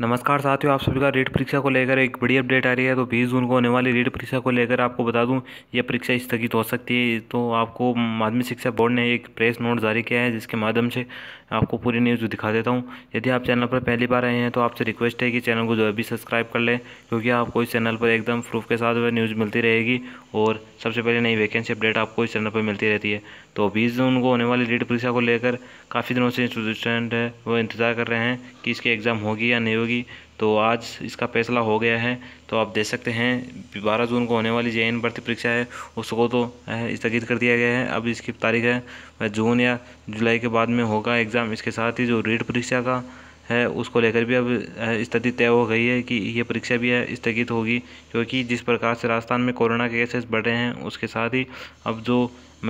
नमस्कार साथियों आप सभी का रेट परीक्षा को लेकर एक बड़ी अपडेट आ रही है तो बीस जून को होने वाली रेट परीक्षा को लेकर आपको बता दूं यह परीक्षा स्थगित हो सकती है तो आपको माध्यमिक शिक्षा बोर्ड ने एक प्रेस नोट जारी किया है जिसके माध्यम से आपको पूरी न्यूज़ दिखा देता हूं यदि आप चैनल पर पहली बार आए हैं तो आपसे रिक्वेस्ट है कि चैनल को जो अभी सब्सक्राइब कर लें क्योंकि आपको इस चैनल पर एकदम प्रूफ के साथ न्यूज़ मिलती रहेगी और सबसे पहले नई वैकेंसी अपडेट आपको इस चैनल पर मिलती रहती है तो बीस जून को होने वाली रेट परीक्षा को लेकर काफ़ी दिनों से स्टूडेंट है वो इंतज़ार कर रहे हैं कि इसकी एग्ज़ाम होगी या नहीं होगी होगी तो आज इसका फैसला हो गया है तो आप देख सकते हैं बारह जून को होने वाली जे एन भर्ती परीक्षा है उसको तो स्थगित कर दिया गया है अब इसकी तारीख है जून या जुलाई के बाद में होगा एग्ज़ाम इसके साथ ही जो रीट परीक्षा का है उसको लेकर भी अब स्थिति तय हो गई है कि ये परीक्षा भी स्थगित होगी क्योंकि जिस प्रकार से राजस्थान में कोरोना केसेस बढ़ रहे हैं उसके साथ ही अब जो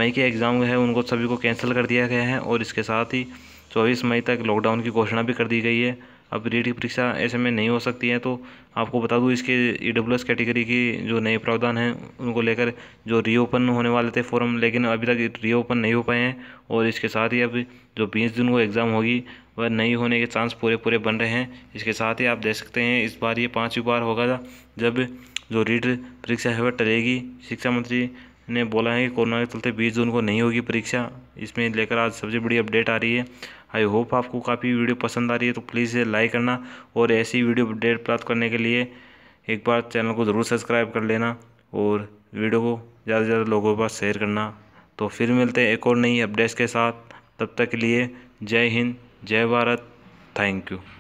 मई के एग्ज़ाम है उनको सभी को कैंसिल कर दिया गया है और इसके साथ ही चौबीस मई तक लॉकडाउन की घोषणा भी कर दी गई है अब रेट की परीक्षा ऐसे में नहीं हो सकती है तो आपको बता दूँ इसके ई e कैटेगरी की जो नए प्रावधान हैं उनको लेकर जो रीओपन होने वाले थे फॉरम लेकिन अभी तक रीओपन नहीं हो पाए हैं और इसके साथ ही अब जो बीस जून को एग्ज़ाम होगी वह नहीं होने के चांस पूरे पूरे बन रहे हैं इसके साथ ही आप देख सकते हैं इस बार ये पाँचवीं बार होगा जब जो रीट परीक्षा है वह टलेगी शिक्षा मंत्री ने बोला है कि कोरोना के चलते बीस जून को नहीं होगी परीक्षा इसमें लेकर आज सबसे बड़ी अपडेट आ रही है आई होप आपको काफ़ी वीडियो पसंद आ रही है तो प्लीज़ लाइक करना और ऐसी वीडियो अपडेट प्राप्त करने के लिए एक बार चैनल को ज़रूर सब्सक्राइब कर लेना और वीडियो को ज़्यादा से ज़्यादा लोगों के पास शेयर करना तो फिर मिलते हैं एक और नई अपडेट्स के साथ तब तक के लिए जय हिंद जय भारत थैंक यू